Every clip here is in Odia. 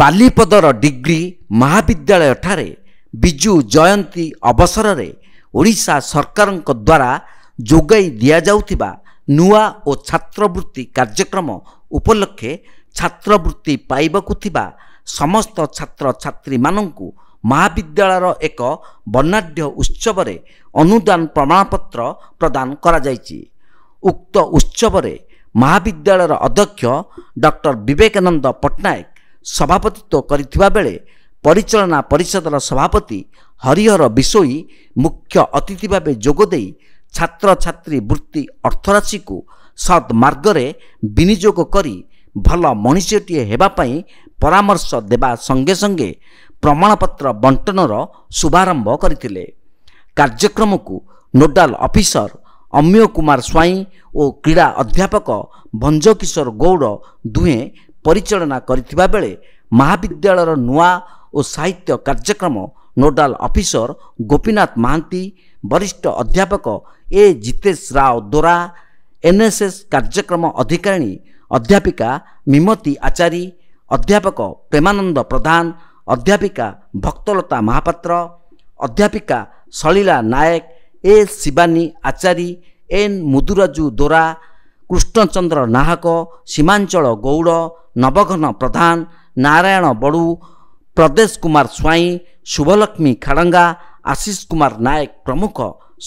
ବାଲିପଦର ଡିଗ୍ରୀ ମହାବିଦ୍ୟାଳୟଠାରେ ବିଜୁ ଜୟନ୍ତୀ ଅବସରରେ ଓଡ଼ିଶା ସରକାରଙ୍କ ଦ୍ୱାରା ଯୋଗାଇ ଦିଆଯାଉଥିବା ନୂଆ ଓ ଛାତ୍ରବୃତ୍ତି କାର୍ଯ୍ୟକ୍ରମ ଉପଲକ୍ଷେ ଛାତ୍ରବୃତ୍ତି ପାଇବାକୁ ଥିବା ସମସ୍ତ ଛାତ୍ରଛାତ୍ରୀମାନଙ୍କୁ ମହାବିଦ୍ୟାଳୟର ଏକ ବର୍ଣ୍ଣାଢ଼୍ୟ ଉତ୍ସବରେ ଅନୁଦାନ ପ୍ରମାଣପତ୍ର ପ୍ରଦାନ କରାଯାଇଛି ଉକ୍ତ ଉତ୍ସବରେ ମହାବିଦ୍ୟାଳୟର ଅଧ୍ୟକ୍ଷ ଡକ୍ଟର ବିବେକାନନ୍ଦ ପଟ୍ଟନାୟକ ସଭାପତିତ୍ୱ କରିଥିବା ବେଳେ ପରିଚାଳନା ପରିଷଦର ସଭାପତି ହରିହର ବିଷୋଇ ମୁଖ୍ୟ ଅତିଥି ଭାବେ ଯୋଗଦେଇ ଛାତ୍ରଛାତ୍ରୀ ବୃତ୍ତି ଅର୍ଥରାଶିକୁ ସତ୍ମାର୍ଗରେ ବିନିଯୋଗ କରି ଭଲ ମଣିଷଟିଏ ହେବା ପାଇଁ ପରାମର୍ଶ ଦେବା ସଙ୍ଗେ ସଙ୍ଗେ ପ୍ରମାଣପତ୍ର ବଣ୍ଟନର ଶୁଭାରମ୍ଭ କରିଥିଲେ କାର୍ଯ୍ୟକ୍ରମକୁ ନୋଡାଲ ଅଫିସର ଅମ୍ୟ କୁମାର ସ୍ୱାଇଁ ଓ କ୍ରୀଡ଼ା ଅଧ୍ୟାପକ ଭଞ୍ଜକିଶୋର ଗୌଡ଼ ଦୁହେଁ ପରିଚାଳନା କରିଥିବା ବେଳେ ମହାବିଦ୍ୟାଳୟର ନୂଆ ଓ ସାହିତ୍ୟ କାର୍ଯ୍ୟକ୍ରମ ନୋଡାଲ ଅଫିସର ଗୋପୀନାଥ ମହାନ୍ତି ବରିଷ୍ଠ ଅଧ୍ୟାପକ ଏ ଜିତେଶ ରାଓ ଦୋରା ଏନ୍ଏସ୍ଏସ୍ କାର୍ଯ୍ୟକ୍ରମ ଅଧିକାରିଣୀ ଅଧ୍ୟାପିକା ମିମତୀ ଆଚାରୀ ଅଧ୍ୟାପକ ପ୍ରେମାନନ୍ଦ ପ୍ରଧାନ ଅଧ୍ୟାପିକା ଭକ୍ତଲତା ମହାପାତ୍ର ଅଧ୍ୟାପିକା ଶଳିଲା ନାୟକ ଏ ଶିବାନୀ ଆଚାରୀ ଏନ୍ ମୁଦୁରାଜୁ ଦୋରା କୃଷ୍ଣଚନ୍ଦ୍ର ନାହକ ସୀମାଞ୍ଚଳ ଗୌଡ଼ ନବଘନ ପ୍ରଧାନ ନାରାୟଣ ବଡ଼ୁ ପ୍ରଦେଶ କୁମାର ସ୍ୱାଇଁ ଶୁଭଲକ୍ଷ୍ମୀ ଖାଡ଼ଙ୍ଗା ଆଶିଷ କୁମାର ନାୟକ ପ୍ରମୁଖ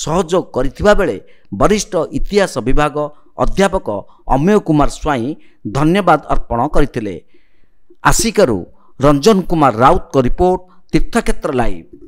ସହଯୋଗ କରିଥିବା ବେଳେ ବରିଷ୍ଠ ଇତିହାସ ବିଭାଗ ଅଧ୍ୟାପକ ଅମୀୟ କୁମାର ସ୍ୱାଇଁ ଧନ୍ୟବାଦ ଅର୍ପଣ କରିଥିଲେ ଆସିକାରୁ ରଞ୍ଜନ କୁମାର ରାଉତଙ୍କ ରିପୋର୍ଟ ତୀର୍ଥକ୍ଷେତ୍ର ଲାଇଭ୍